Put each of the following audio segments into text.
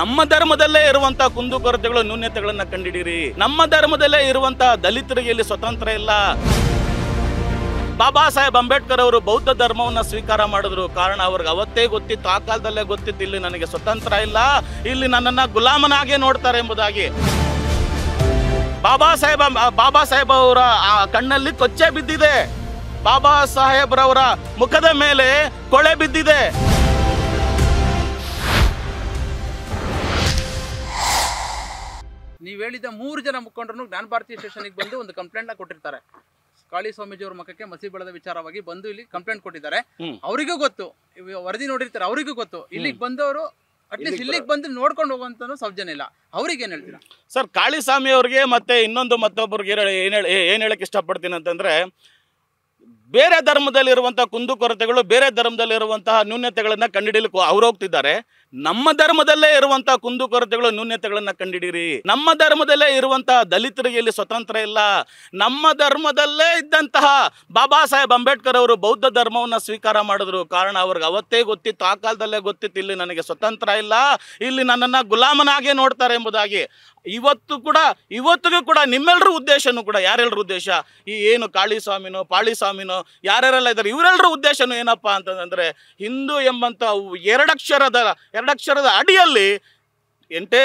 ನಮ್ಮ ಧರ್ಮದಲ್ಲೇ ಇರುವಂತಹ ಕುಂದುಕೊರತೆಗಳು ನ್ಯೂನ್ಯತೆಗಳನ್ನ ಕಂಡಿಡೀರಿ ನಮ್ಮ ಧರ್ಮದಲ್ಲೇ ಇರುವಂತ ದಲಿತರಿಗೆ ಇಲ್ಲಿ ಸ್ವತಂತ್ರ ಇಲ್ಲ ಬಾಬಾ ಸಾಹೇಬ್ ಅಂಬೇಡ್ಕರ್ ಅವರು ಬೌದ್ಧ ಧರ್ಮವನ್ನು ಸ್ವೀಕಾರ ಮಾಡಿದ್ರು ಕಾರಣ ಅವ್ರಿಗೆ ಅವತ್ತೇ ಗೊತ್ತಿತ್ತು ಆ ಕಾಲದಲ್ಲೇ ಗೊತ್ತಿತ್ತು ಇಲ್ಲಿ ನನಗೆ ಸ್ವತಂತ್ರ ಇಲ್ಲ ಇಲ್ಲಿ ನನ್ನನ್ನು ಗುಲಾಮನಾಗೆ ನೋಡ್ತಾರೆ ಎಂಬುದಾಗಿ ಬಾಬಾ ಸಾಹೇಬ್ ಬಾಬಾ ಸಾಹೇಬ್ ಅವರ ಕಣ್ಣಲ್ಲಿ ಕೊಚ್ಚೆ ಬಿದ್ದಿದೆ ಬಾಬಾ ಸಾಹೇಬ್ರವರ ಮುಖದ ಮೇಲೆ ಕೊಳೆ ಬಿದ್ದಿದೆ ನೀವು ಹೇಳಿದ ಮೂರು ಜನ ಮುಖಂಡರು ಜ್ಞಾನ ಭಾರತಿ ಗೆ ಬಂದು ಒಂದು ಕಂಪ್ಲೇಂಟ್ನ ಕೊಟ್ಟಿರ್ತಾರೆ ಕಾಳಿ ಸ್ವಾಮೀಜಿ ಮುಖಕ್ಕೆ ಮಸಿ ಬೆಳೆದ ವಿಚಾರವಾಗಿ ಬಂದು ಇಲ್ಲಿ ಕಂಪ್ಲೇಂಟ್ ಕೊಟ್ಟಿದ್ದಾರೆ ಅವರಿಗೂ ಗೊತ್ತು ವರದಿ ನೋಡಿರ್ತಾರೆ ಅವರಿಗೂ ಗೊತ್ತು ಇಲ್ಲಿಗೆ ಬಂದವರು ಅಟ್ಲೀಸ್ಟ್ ಇಲ್ಲಿಗೆ ಬಂದು ನೋಡ್ಕೊಂಡು ಹೋಗುವಂತ ಸೌಜನ್ಯ ಇಲ್ಲ ಅವ್ರಿಗೆ ಏನ್ ಹೇಳ್ತೀರಾ ಸರ್ ಕಾಳಿಸ್ವಾಮಿ ಅವ್ರಿಗೆ ಮತ್ತೆ ಇನ್ನೊಂದು ಮತ್ತೊಬ್ಬರಿಗೆ ಏನ್ ಹೇಳಕ್ ಇಷ್ಟಪಡ್ತೀನಿ ಅಂತಂದ್ರೆ ಬೇರೆ ಕುಂದು ಕುಂದುಕೊರತೆಗಳು ಬೇರೆ ಧರ್ಮದಲ್ಲಿರುವಂತಹ ನ್ಯೂನ್ಯತೆಗಳನ್ನ ಕಂಡುಹಿಡಲಿಕ್ಕೆ ಅವ್ರು ಹೋಗ್ತಿದ್ದಾರೆ ನಮ್ಮ ಧರ್ಮದಲ್ಲೇ ಇರುವಂತಹ ಕುಂದುಕೊರತೆಗಳು ನ್ಯೂನ್ಯತೆಗಳನ್ನು ಕಂಡಿಡಿರಿ ನಮ್ಮ ಧರ್ಮದಲ್ಲೇ ಇರುವಂತಹ ದಲಿತರಿಗೆ ಇಲ್ಲಿ ಸ್ವತಂತ್ರ ಇಲ್ಲ ನಮ್ಮ ಧರ್ಮದಲ್ಲೇ ಇದ್ದಂತಹ ಬಾಬಾ ಸಾಹೇಬ್ ಅಂಬೇಡ್ಕರ್ ಅವರು ಬೌದ್ಧ ಧರ್ಮವನ್ನ ಸ್ವೀಕಾರ ಮಾಡಿದ್ರು ಕಾರಣ ಅವ್ರಿಗೆ ಅವತ್ತೇ ಗೊತ್ತಿತ್ತು ಆ ಕಾಲದಲ್ಲೇ ಗೊತ್ತಿತ್ತು ಇಲ್ಲಿ ನನಗೆ ಸ್ವತಂತ್ರ ಇಲ್ಲ ಇಲ್ಲಿ ನನ್ನನ್ನ ಗುಲಾಮನಾಗೆ ನೋಡ್ತಾರೆ ಎಂಬುದಾಗಿ ಇವತ್ತು ಕೂಡ ಇವತ್ತಿಗೂ ಕೂಡ ನಿಮ್ಮೆಲ್ಲರ ಉದ್ದೇಶನೂ ಕೂಡ ಯಾರೆಲ್ಲರ ಉದ್ದೇಶ ಈ ಏನು ಕಾಳಿಸ್ವಾಮಿನೋ ಪಾಳಿಸ್ವಾಮಿನೋ ಯಾರ್ಯಾರೆಲ್ಲ ಇದ್ದಾರೆ ಇವರೆಲ್ಲರ ಉದ್ದೇಶನೂ ಏನಪ್ಪ ಅಂತಂದರೆ ಹಿಂದೂ ಎಂಬಂಥ ಎರಡಕ್ಷರದ ಎರಡಕ್ಷರದ ಅಡಿಯಲ್ಲಿ ಎಂಟೇ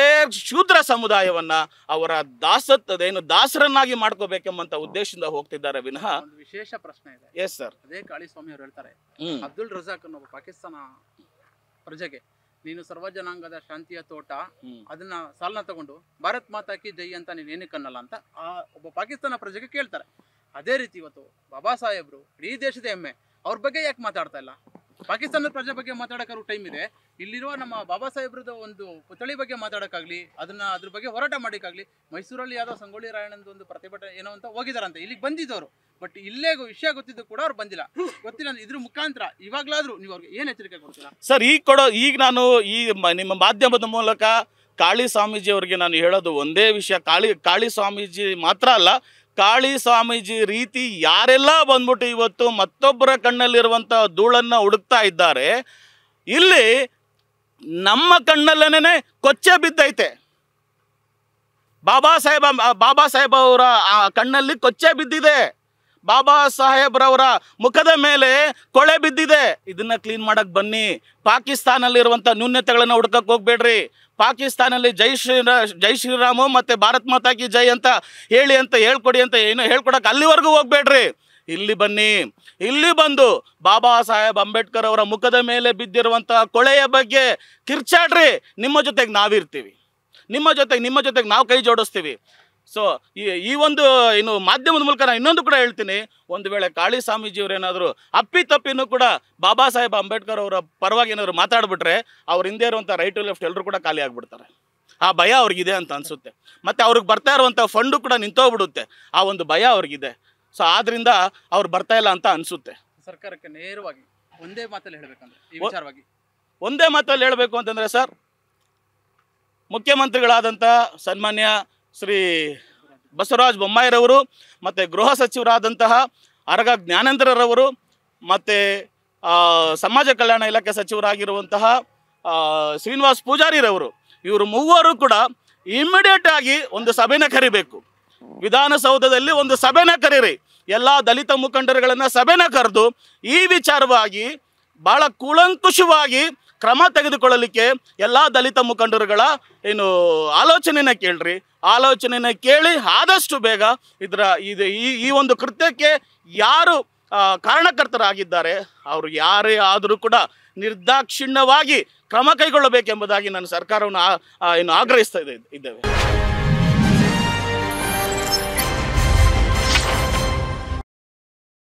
ಶೂದ್ರ ಸಮುದಾಯವನ್ನ ಅವರ ದಾಸತ್ವದ ಏನು ದಾಸರನ್ನಾಗಿ ಮಾಡ್ಕೋಬೇಕೆಂಬಂತ ಉದ್ದೇಶದಿಂದ ಹೋಗ್ತಿದ್ದಾರೆ ವಿನಃ ವಿಶೇಷ ಪ್ರಶ್ನೆ ಇದೆ ಎಸ್ ಸರ್ ಅದೇ ಕಾಳಿಸ್ವಾಮಿ ಅವರು ಹೇಳ್ತಾರೆ ಅಬ್ದುಲ್ ರಜಾಕ್ ಅನ್ನೋ ಪಾಕಿಸ್ತಾನ ಪ್ರಜೆಗೆ ನೀನು ಸರ್ವಜನಾಂಗದ ಶಾಂತಿಯ ತೋಟ ಅದನ್ನ ಸಾಲನ ತಗೊಂಡು ಭಾರತ್ ಮಾತಾಕಿ ಜೈ ಅಂತ ನೀನ್ ಏನಕ್ಕೆ ಅನ್ನಲ್ಲ ಅಂತ ಆ ಒಬ್ಬ ಪಾಕಿಸ್ತಾನ ಪ್ರಜೆಗೆ ಕೇಳ್ತಾರೆ ಅದೇ ರೀತಿ ಇವತ್ತು ಬಾಬಾ ಸಾಹೇಬ್ರು ಇಡೀ ದೇಶದ ಹೆಮ್ಮೆ ಅವ್ರ ಬಗ್ಗೆ ಯಾಕೆ ಮಾತಾಡ್ತಾ ಇಲ್ಲ ಪಾಕಿಸ್ತಾನದ ಪ್ರಜೆ ಬಗ್ಗೆ ಮಾತಾಡಕರು ಟೈಮ್ ಇದೆ ಇಲ್ಲಿರುವ ನಮ್ಮ ಬಾಬಾ ಸಾಹೇಬ್ರದ ಒಂದು ಪುತ್ಥಳಿ ಬಗ್ಗೆ ಮಾತಾಡಕಾಗ್ಲಿ ಅದನ್ನ ಅದ್ರ ಬಗ್ಗೆ ಹೋರಾಟ ಮಾಡೋಕ್ಕಾಗಲಿ ಮೈಸೂರಲ್ಲಿ ಯಾವುದೋ ಸಂಗೊಳ್ಳಿ ರಾಯಣ್ಣದ ಒಂದು ಪ್ರತಿಭಟನೆ ಏನೋ ಅಂತ ಹೋಗಿದಾರಂತೆ ಇಲ್ಲಿಗೆ ಬಂದಿದ್ದವರು ಬಟ್ ಇಲ್ಲೇ ವಿಷಯ ಗೊತ್ತಿದ್ದು ಕೂಡ ಅವ್ರು ಬಂದಿಲ್ಲ ಗೊತ್ತಿಲ್ಲ ಇದ್ರ ಮುಖಾಂತರ ಇವಾಗ್ಲಾದ್ರೂ ನೀವು ಅವ್ರಿಗೆ ಏನು ಎಚ್ಚರಿಕೆ ಕೊಡ್ತೀರಾ ಸರ್ ಈಗ ಕೊಡೋ ಈಗ ನಾನು ಈ ನಿಮ್ಮ ಮಾಧ್ಯಮದ ಮೂಲಕ ಕಾಳಿ ಅವರಿಗೆ ನಾನು ಹೇಳೋದು ಒಂದೇ ವಿಷಯ ಕಾಳಿ ಕಾಳಿ ಸ್ವಾಮೀಜಿ ಮಾತ್ರ ಅಲ್ಲ ಕಾಳಿ ಸ್ವಾಮೀಜಿ ರೀತಿ ಯಾರೆಲ್ಲ ಬಂದ್ಬಿಟ್ಟು ಇವತ್ತು ಮತ್ತೊಬ್ಬರ ಕಣ್ಣಲ್ಲಿರುವಂಥ ಧೂಳನ್ನು ಹುಡುಕ್ತಾ ಇದ್ದಾರೆ ಇಲ್ಲಿ ನಮ್ಮ ಕಣ್ಣಲ್ಲೇನೆ ಕೊಚ್ಚೆ ಬಿದ್ದೈತೆ ಬಾಬಾ ಸಾಹೇಬ ಬಾಬಾ ಸಾಹೇಬ್ ಅವರ ಕಣ್ಣಲ್ಲಿ ಕೊಚ್ಚೆ ಬಿದ್ದಿದೆ ಬಾಬಾ ಸಾಹೇಬ್ರವರ ಮುಖದ ಮೇಲೆ ಕೊಳೆ ಬಿದ್ದಿದೆ ಇದನ್ನ ಕ್ಲೀನ್ ಮಾಡಕ್ ಬನ್ನಿ ಪಾಕಿಸ್ತಾನಲ್ಲಿರುವಂಥ ನ್ಯೂನ್ಯತೆಗಳನ್ನು ಹುಡುಕಕ್ಕೆ ಹೋಗ್ಬೇಡ್ರಿ ಪಾಕಿಸ್ತಾನಲ್ಲಿ ಜೈ ಶ್ರೀ ಜೈ ಶ್ರೀರಾಮು ಮತ್ತು ಭಾರತ್ ಮಾತಾಕಿ ಜೈ ಅಂತ ಹೇಳಿ ಅಂತ ಹೇಳ್ಕೊಡಿ ಅಂತ ಏನು ಹೇಳ್ಕೊಡಕ್ಕೆ ಅಲ್ಲಿವರೆಗೂ ಹೋಗ್ಬೇಡ್ರಿ ಇಲ್ಲಿ ಬನ್ನಿ ಇಲ್ಲಿ ಬಂದು ಬಾಬಾ ಸಾಹೇಬ್ ಅಂಬೇಡ್ಕರ್ ಅವರ ಮುಖದ ಮೇಲೆ ಬಿದ್ದಿರುವಂತಹ ಕೊಳೆಯ ಬಗ್ಗೆ ಕಿರ್ಚಾಡ್ರಿ ನಿಮ್ಮ ಜೊತೆಗೆ ನಾವಿರ್ತೀವಿ ನಿಮ್ಮ ಜೊತೆಗೆ ನಿಮ್ಮ ಜೊತೆಗೆ ನಾವು ಕೈ ಜೋಡಿಸ್ತೀವಿ ಸೊ ಈ ಒಂದು ಇನ್ನು ಮಾಧ್ಯಮದ ಮೂಲಕ ನಾನು ಇನ್ನೊಂದು ಕೂಡ ಹೇಳ್ತೀನಿ ಒಂದು ವೇಳೆ ಕಾಳಿ ಸ್ವಾಮೀಜಿಯವರೇನಾದರೂ ಅಪ್ಪಿತಪ್ಪಿನೂ ಕೂಡ ಬಾಬಾ ಸಾಹೇಬ್ ಅಂಬೇಡ್ಕರ್ ಅವರ ಪರವಾಗಿ ಏನಾದರೂ ಮಾತಾಡ್ಬಿಟ್ರೆ ಅವ್ರ ಹಿಂದೆ ಇರುವಂಥ ರೈಟ್ ಟು ಲೆಫ್ಟ್ ಎಲ್ಲರೂ ಕೂಡ ಖಾಲಿ ಆಗಿಬಿಡ್ತಾರೆ ಆ ಭಯ ಅವ್ರಿಗಿದೆ ಅಂತ ಅನಿಸುತ್ತೆ ಮತ್ತು ಅವ್ರಿಗೆ ಬರ್ತಾ ಇರುವಂಥ ಫಂಡು ಕೂಡ ನಿಂತೋಗ್ಬಿಡುತ್ತೆ ಆ ಒಂದು ಭಯ ಅವ್ರಿಗಿದೆ ಸೊ ಆದ್ದರಿಂದ ಅವ್ರು ಬರ್ತಾ ಇಲ್ಲ ಅಂತ ಅನಿಸುತ್ತೆ ಸರ್ಕಾರಕ್ಕೆ ನೇರವಾಗಿ ಒಂದೇ ಮಾತಲ್ಲಿ ಹೇಳಬೇಕಂದ್ರೆ ಒಂದೇ ಮಾತಲ್ಲಿ ಹೇಳಬೇಕು ಅಂತಂದರೆ ಸರ್ ಮುಖ್ಯಮಂತ್ರಿಗಳಾದಂಥ ಸನ್ಮಾನ್ಯ ಶ್ರೀ ಬಸವರಾಜ ಬೊಮ್ಮಾಯಿರವರು ಮತ್ತು ಗೃಹ ಸಚಿವರಾದಂತಹ ಅರಗ ಜ್ಞಾನೇಂದ್ರರವರು ಮತ್ತು ಸಮಾಜ ಕಲ್ಯಾಣ ಇಲಾಖೆ ಸಚಿವರಾಗಿರುವಂತಹ ಶ್ರೀನಿವಾಸ್ ಪೂಜಾರಿರವರು ಇವರು ಮೂವರು ಕೂಡ ಇಮಿಡಿಯೇಟ್ ಆಗಿ ಒಂದು ಸಭೆನ ಕರಿಬೇಕು ವಿಧಾನಸೌಧದಲ್ಲಿ ಒಂದು ಸಭೆನ ಕರೀರಿ ಎಲ್ಲ ದಲಿತ ಮುಖಂಡರುಗಳನ್ನು ಸಭೆನ ಕರೆದು ಈ ವಿಚಾರವಾಗಿ ಭಾಳ ಕೂಲಂಕುಷವಾಗಿ ಕ್ರಮ ತೆಗೆದುಕೊಳ್ಳಲಿಕ್ಕೆ ಎಲ್ಲ ದಲಿತ ಮುಖಂಡರುಗಳ ಏನು ಆಲೋಚನೆನ ಕೇಳ್ರಿ ಆಲೋಚನೆನ ಕೇಳಿ ಆದಷ್ಟು ಬೇಗ ಇದರ ಇದು ಈ ಒಂದು ಕೃತ್ಯಕ್ಕೆ ಯಾರು ಕಾರಣಕರ್ತರಾಗಿದ್ದಾರೆ ಅವರು ಯಾರೇ ಆದರೂ ಕೂಡ ನಿರ್ದಾಕ್ಷಿಣ್ಯವಾಗಿ ಕ್ರಮ ಕೈಗೊಳ್ಳಬೇಕೆಂಬುದಾಗಿ ನಾನು ಸರ್ಕಾರವನ್ನು ಏನು ಆಗ್ರಹಿಸ್ತಾ ಇದ್ದೇವೆ